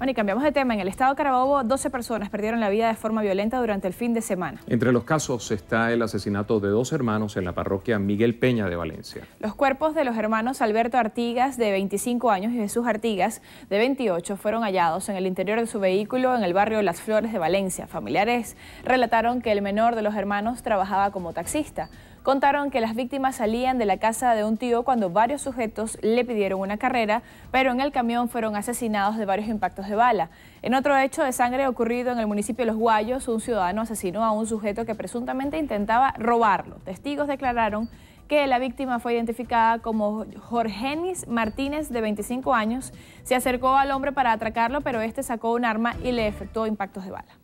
Bueno, y cambiamos de tema. En el estado de Carabobo, 12 personas perdieron la vida de forma violenta durante el fin de semana. Entre los casos está el asesinato de dos hermanos en la parroquia Miguel Peña de Valencia. Los cuerpos de los hermanos Alberto Artigas, de 25 años, y Jesús Artigas, de 28, fueron hallados en el interior de su vehículo en el barrio Las Flores de Valencia. Familiares relataron que el menor de los hermanos trabajaba como taxista. Contaron que las víctimas salían de la casa de un tío cuando varios sujetos le pidieron una carrera, pero en el camión fueron asesinados de varios impactos de bala. En otro hecho de sangre ocurrido en el municipio de Los Guayos, un ciudadano asesinó a un sujeto que presuntamente intentaba robarlo. Testigos declararon que la víctima fue identificada como Jorgenis Martínez, de 25 años. Se acercó al hombre para atracarlo, pero este sacó un arma y le efectuó impactos de bala.